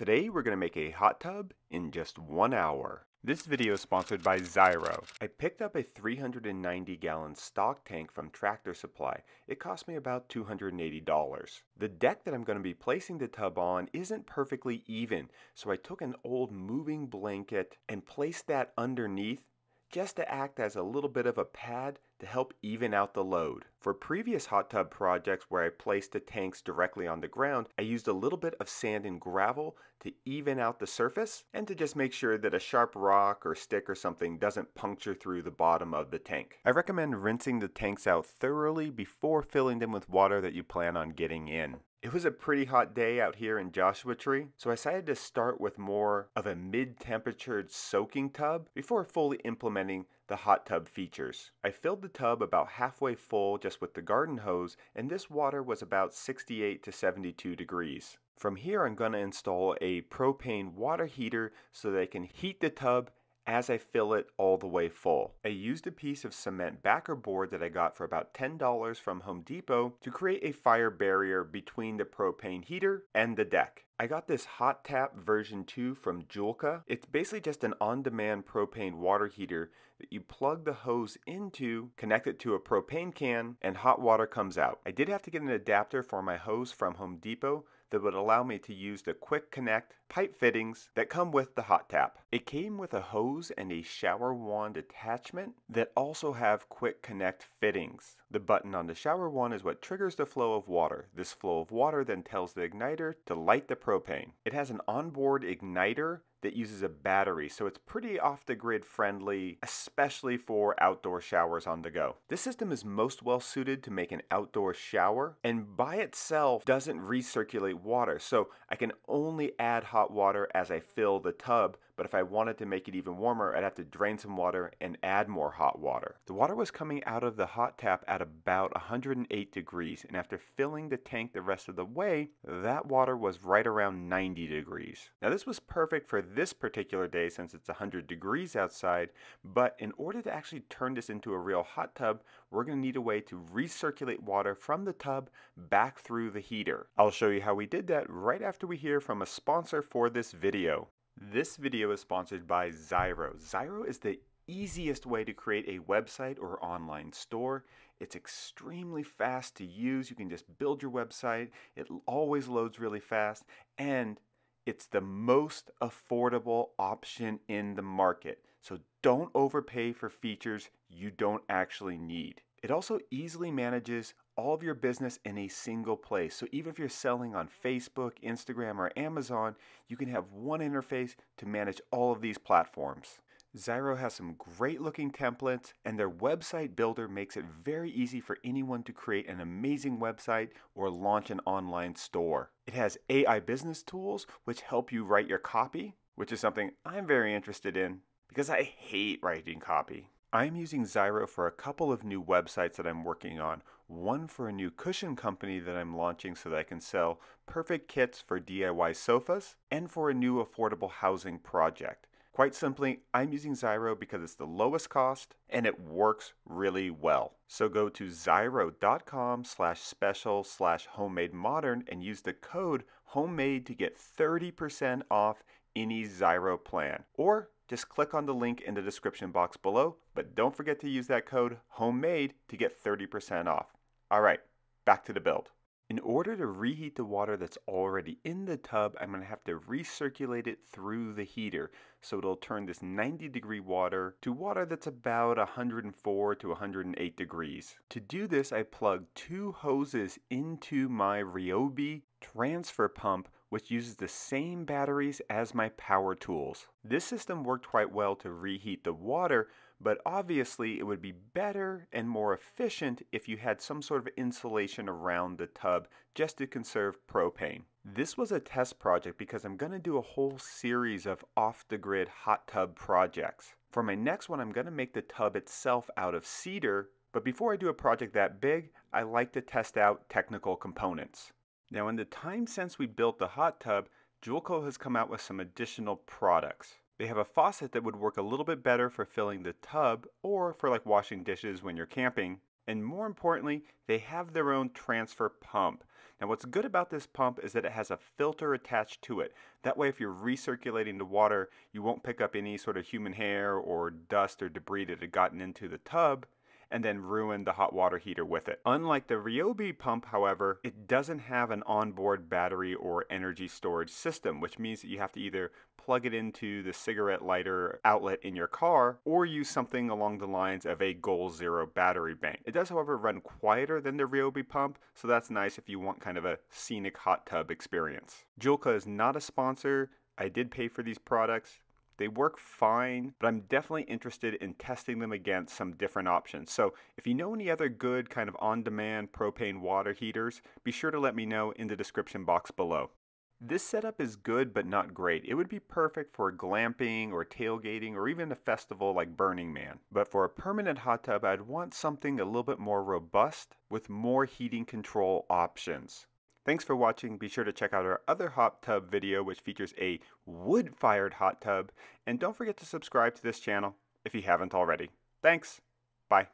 Today we're going to make a hot tub in just one hour. This video is sponsored by Zyro. I picked up a 390 gallon stock tank from Tractor Supply. It cost me about $280. The deck that I'm going to be placing the tub on isn't perfectly even, so I took an old moving blanket and placed that underneath just to act as a little bit of a pad to help even out the load. For previous hot tub projects where I placed the tanks directly on the ground, I used a little bit of sand and gravel to even out the surface and to just make sure that a sharp rock or stick or something doesn't puncture through the bottom of the tank. I recommend rinsing the tanks out thoroughly before filling them with water that you plan on getting in. It was a pretty hot day out here in Joshua Tree, so I decided to start with more of a mid temperature soaking tub before fully implementing the hot tub features. I filled the tub about halfway full just with the garden hose, and this water was about 68 to 72 degrees. From here, I'm going to install a propane water heater so that I can heat the tub as I fill it all the way full. I used a piece of cement backer board that I got for about $10 from Home Depot to create a fire barrier between the propane heater and the deck. I got this Hot Tap version 2 from Julka. It's basically just an on-demand propane water heater that you plug the hose into, connect it to a propane can, and hot water comes out. I did have to get an adapter for my hose from Home Depot, that would allow me to use the quick connect pipe fittings that come with the hot tap. It came with a hose and a shower wand attachment that also have quick connect fittings. The button on the shower wand is what triggers the flow of water. This flow of water then tells the igniter to light the propane. It has an onboard igniter that uses a battery, so it's pretty off the grid friendly, especially for outdoor showers on the go. This system is most well suited to make an outdoor shower and by itself doesn't recirculate water, so I can only add hot water as I fill the tub but if I wanted to make it even warmer, I'd have to drain some water and add more hot water. The water was coming out of the hot tap at about 108 degrees, and after filling the tank the rest of the way, that water was right around 90 degrees. Now this was perfect for this particular day since it's 100 degrees outside, but in order to actually turn this into a real hot tub, we're going to need a way to recirculate water from the tub back through the heater. I'll show you how we did that right after we hear from a sponsor for this video. This video is sponsored by Zyro. Zyro is the easiest way to create a website or online store. It's extremely fast to use. You can just build your website. It always loads really fast and it's the most affordable option in the market. So don't overpay for features you don't actually need. It also easily manages all of your business in a single place. So even if you're selling on Facebook, Instagram, or Amazon, you can have one interface to manage all of these platforms. Zyro has some great looking templates, and their website builder makes it very easy for anyone to create an amazing website or launch an online store. It has AI business tools, which help you write your copy, which is something I'm very interested in because I hate writing copy. I'm using Zyro for a couple of new websites that I'm working on. One for a new cushion company that I'm launching so that I can sell perfect kits for DIY sofas, and for a new affordable housing project. Quite simply, I'm using Zyro because it's the lowest cost and it works really well. So go to zyro.com slash special slash homemade modern and use the code homemade to get 30% off any Zyro plan. Or just click on the link in the description box below, but don't forget to use that code HOMEMADE to get 30% off. All right, back to the build. In order to reheat the water that's already in the tub, I'm going to have to recirculate it through the heater. So it'll turn this 90 degree water to water that's about 104 to 108 degrees. To do this, I plug two hoses into my Ryobi transfer pump which uses the same batteries as my power tools. This system worked quite well to reheat the water, but obviously it would be better and more efficient if you had some sort of insulation around the tub just to conserve propane. This was a test project because I'm going to do a whole series of off-the-grid hot tub projects. For my next one, I'm going to make the tub itself out of cedar, but before I do a project that big, I like to test out technical components. Now in the time since we built the hot tub, Jewelco has come out with some additional products. They have a faucet that would work a little bit better for filling the tub or for like washing dishes when you're camping. And more importantly, they have their own transfer pump. Now what's good about this pump is that it has a filter attached to it. That way if you're recirculating the water, you won't pick up any sort of human hair or dust or debris that had gotten into the tub and then ruin the hot water heater with it. Unlike the Ryobi pump, however, it doesn't have an onboard battery or energy storage system, which means that you have to either plug it into the cigarette lighter outlet in your car or use something along the lines of a Goal Zero battery bank. It does, however, run quieter than the Ryobi pump, so that's nice if you want kind of a scenic hot tub experience. Julka is not a sponsor. I did pay for these products. They work fine, but I'm definitely interested in testing them against some different options. So if you know any other good kind of on-demand propane water heaters, be sure to let me know in the description box below. This setup is good but not great. It would be perfect for glamping or tailgating or even a festival like Burning Man. But for a permanent hot tub, I'd want something a little bit more robust with more heating control options. Thanks for watching. Be sure to check out our other hot tub video, which features a wood-fired hot tub. And don't forget to subscribe to this channel if you haven't already. Thanks. Bye.